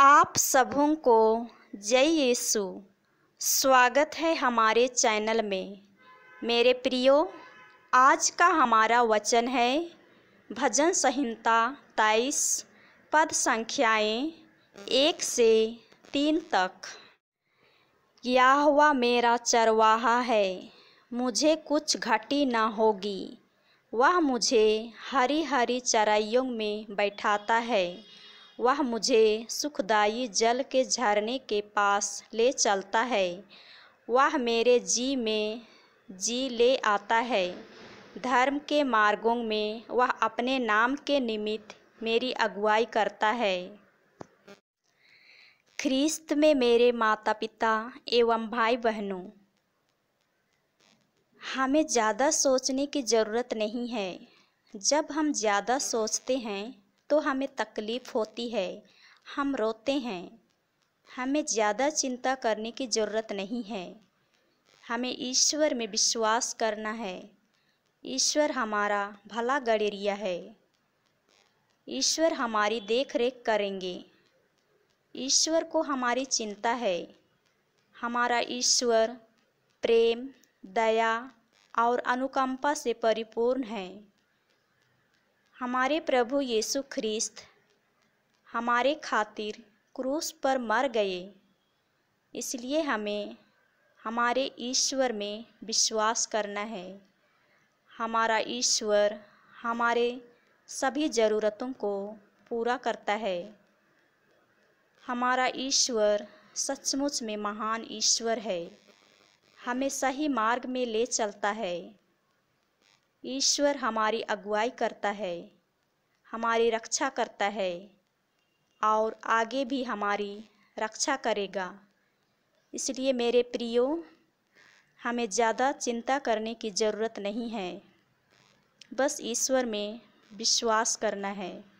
आप सबों को जय यीशु स्वागत है हमारे चैनल में मेरे प्रियो आज का हमारा वचन है भजन संहिता तेईस पद संख्याएं एक से तीन तक यह हुआ मेरा चरवाहा है मुझे कुछ घटी ना होगी वह मुझे हरी हरी चराइयों में बैठाता है वह मुझे सुखदाई जल के झरने के पास ले चलता है वह मेरे जी में जी ले आता है धर्म के मार्गों में वह अपने नाम के निमित्त मेरी अगुवाई करता है ख्रीस्त में मेरे माता पिता एवं भाई बहनों हमें ज़्यादा सोचने की ज़रूरत नहीं है जब हम ज़्यादा सोचते हैं तो हमें तकलीफ़ होती है हम रोते हैं हमें ज़्यादा चिंता करने की ज़रूरत नहीं है हमें ईश्वर में विश्वास करना है ईश्वर हमारा भला गड़ेरिया है ईश्वर हमारी देख रेख करेंगे ईश्वर को हमारी चिंता है हमारा ईश्वर प्रेम दया और अनुकंपा से परिपूर्ण है हमारे प्रभु यीशु ख्रीस्त हमारे खातिर क्रूस पर मर गए इसलिए हमें हमारे ईश्वर में विश्वास करना है हमारा ईश्वर हमारे सभी ज़रूरतों को पूरा करता है हमारा ईश्वर सचमुच में महान ईश्वर है हमें सही मार्ग में ले चलता है ईश्वर हमारी अगुवाई करता है हमारी रक्षा करता है और आगे भी हमारी रक्षा करेगा इसलिए मेरे प्रियो हमें ज़्यादा चिंता करने की ज़रूरत नहीं है बस ईश्वर में विश्वास करना है